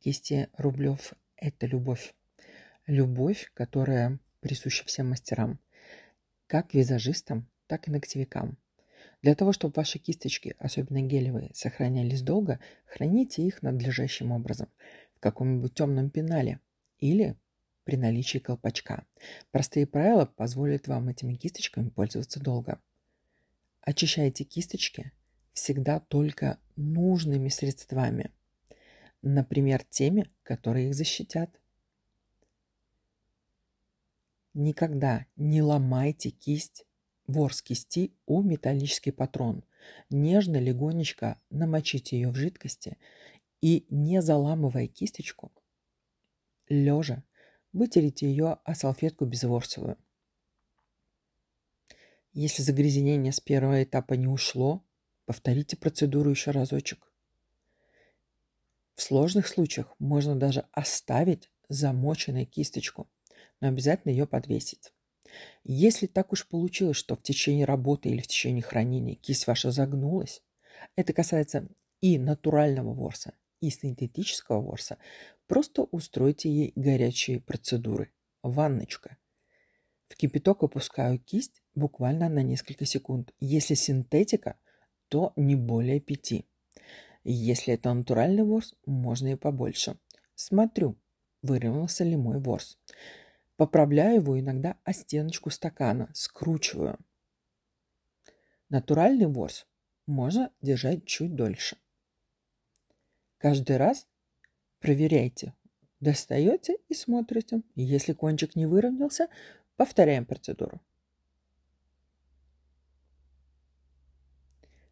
кисти Рублев – это любовь. Любовь, которая присуща всем мастерам. Как визажистам, так и ногтевикам. Для того, чтобы ваши кисточки, особенно гелевые, сохранялись долго, храните их надлежащим образом в каком-нибудь темном пенале или при наличии колпачка. Простые правила позволят вам этими кисточками пользоваться долго. Очищайте кисточки всегда только нужными средствами – например, теми, которые их защитят. Никогда не ломайте кисть, вор с кисти у металлический патрон. Нежно, легонечко намочите ее в жидкости и, не заламывая кисточку, лежа, вытерите ее о салфетку безворсовую. Если загрязнение с первого этапа не ушло, повторите процедуру еще разочек. В сложных случаях можно даже оставить замоченной кисточку, но обязательно ее подвесить. Если так уж получилось, что в течение работы или в течение хранения кисть ваша загнулась, это касается и натурального ворса, и синтетического ворса, просто устройте ей горячие процедуры. Ванночка. В кипяток опускаю кисть буквально на несколько секунд. Если синтетика, то не более пяти. Если это натуральный ворс, можно и побольше. Смотрю, выровнялся ли мой ворс. Поправляю его иногда о стеночку стакана, скручиваю. Натуральный ворс можно держать чуть дольше. Каждый раз проверяйте, достаете и смотрите. Если кончик не выровнялся, повторяем процедуру.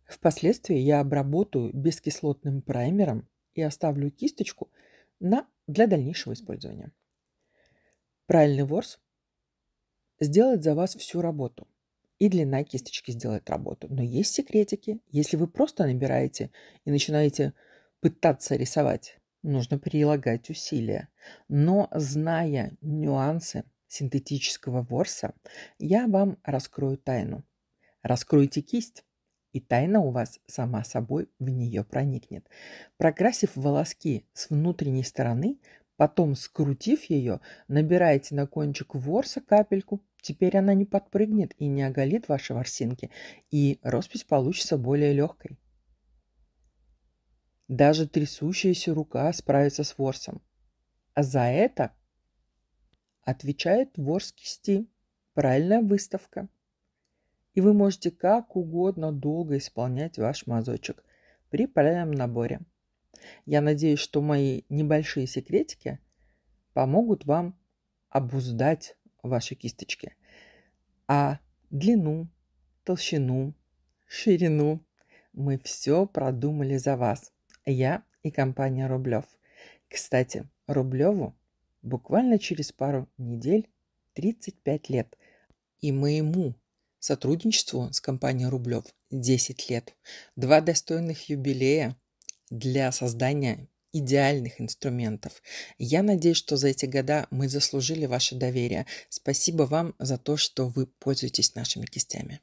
Впоследствии я обработаю бескислотным праймером и оставлю кисточку на, для дальнейшего использования. Правильный ворс сделает за вас всю работу. И длина кисточки сделает работу. Но есть секретики. Если вы просто набираете и начинаете пытаться рисовать, нужно прилагать усилия. Но зная нюансы синтетического ворса, я вам раскрою тайну. Раскройте кисть и тайна у вас сама собой в нее проникнет. Прокрасив волоски с внутренней стороны, потом скрутив ее, набираете на кончик ворса капельку, теперь она не подпрыгнет и не оголит ваши ворсинки, и роспись получится более легкой. Даже трясущаяся рука справится с ворсом. А за это отвечает ворс кисти, правильная выставка – и вы можете как угодно долго исполнять ваш мазочек при правильном наборе. Я надеюсь, что мои небольшие секретики помогут вам обуздать ваши кисточки. А длину, толщину, ширину мы все продумали за вас. Я и компания Рублев. Кстати, Рублеву буквально через пару недель 35 лет. И моему Сотрудничеству с компанией «Рублев» 10 лет, два достойных юбилея для создания идеальных инструментов. Я надеюсь, что за эти года мы заслужили ваше доверие. Спасибо вам за то, что вы пользуетесь нашими кистями.